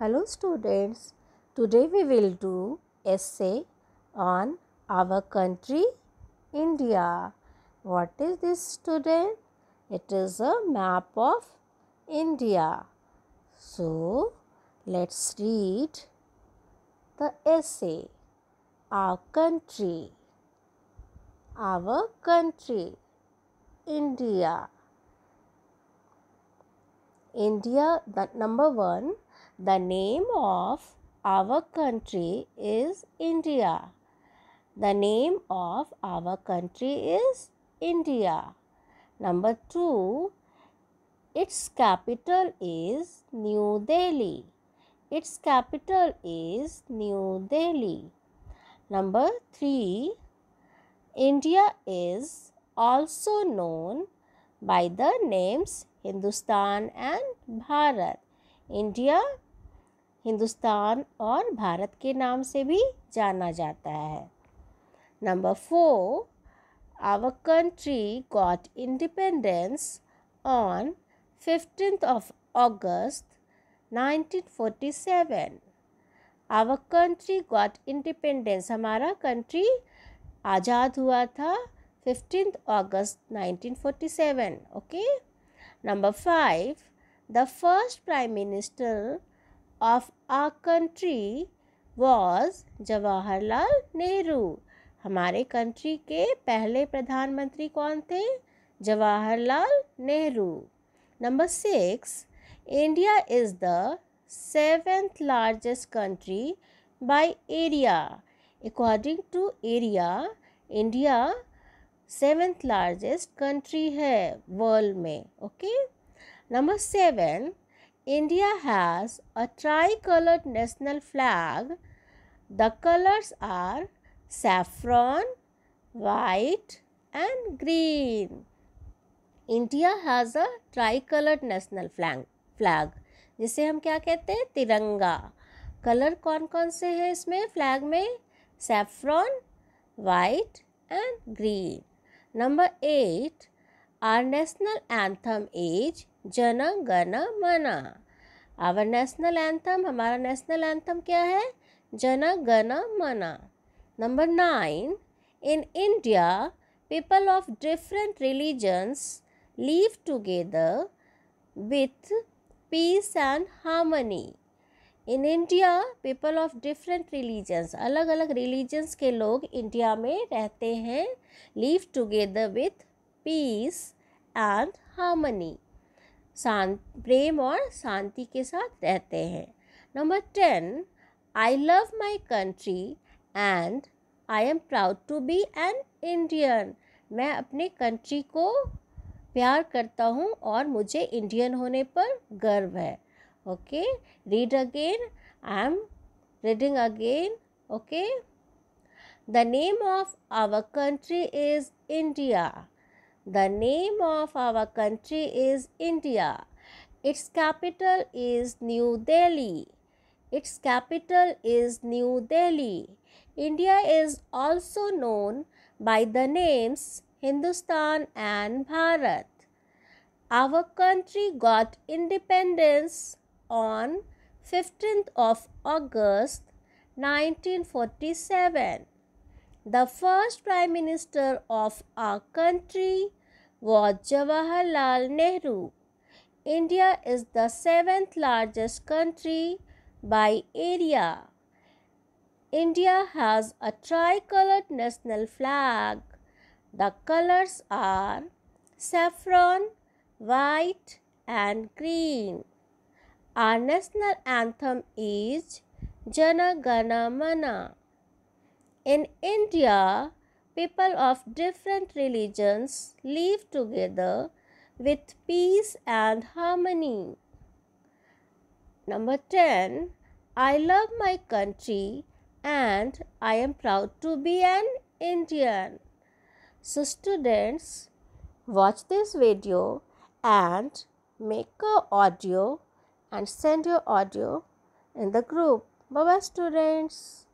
Hello students, today we will do essay on our country India. What is this student? It is a map of India. So, let's read the essay. Our country. Our country. India. India, the number one the name of our country is India. The name of our country is India. Number two, its capital is New Delhi. Its capital is New Delhi. Number three, India is also known by the names Hindustan and Bharat. India Hindustan और भारत के नाम से भी जाना जाता है number four our country got independence on fifteenth of August 1947 our country got independence हमारा country आज़ाद हुआ था फिफ्टीन अगस्त 1947 okay number five the first prime minister of our country was Jawaharlal Nehru हमारे कंट्री के पहले प्रधानमंत्री कौन थे Jawaharlal Nehru number six India is the seventh largest country by area according to area India seventh largest country है वर्ल्ड में okay number seven India has a tricolored national flag. The colors are saffron, white and green. India has a tri national national Flag, flag जिसे हम क्या कहते हैं तिरंगा colour कौन कौन से हैं इसमें फ्लैग में saffron white and green number eight our national anthem is Jana Gana Mana our national anthem हमारा नेशनल एंथम क्या है Jana Gana Mana number nine in India people of different religions live together with peace and harmony in India people of different religions अलग अलग religions के लोग India में रहते हैं live together with peace and harmony शांत प्रेम और शांति के साथ रहते हैं number ten I love my country and I am proud to be an Indian मैं अपने कंट्री को प्यार करता हूँ और मुझे इंडियन होने पर गर्व है okay read again I am reading again okay the name of our country is India The name of our country is India. Its capital is New Delhi. Its capital is New Delhi. India is also known by the names Hindustan and Bharat. Our country got independence on 15th of August 1947. The first Prime Minister of our country was Jawaharlal Nehru. India is the seventh largest country by area. India has a tricolored national flag. The colors are saffron, white, and green. Our national anthem is Jana Gana Mana. In India, people of different religions live together with peace and harmony. Number 10. I love my country and I am proud to be an Indian. So, students, watch this video and make a audio and send your audio in the group. Bye bye, students.